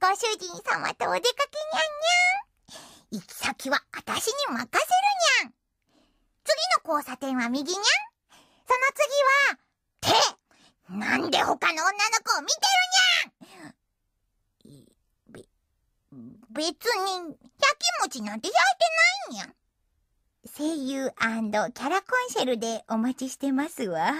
ご主人様とお出かけにゃんにゃん。行き先は私に任せるにゃん。次の交差点は右にゃん。その次は、手なんで他の女の子を見てるにゃんべ、別に、やきもちなんて焼いてないにゃん。声優キャラコンシェルでお待ちしてますわ。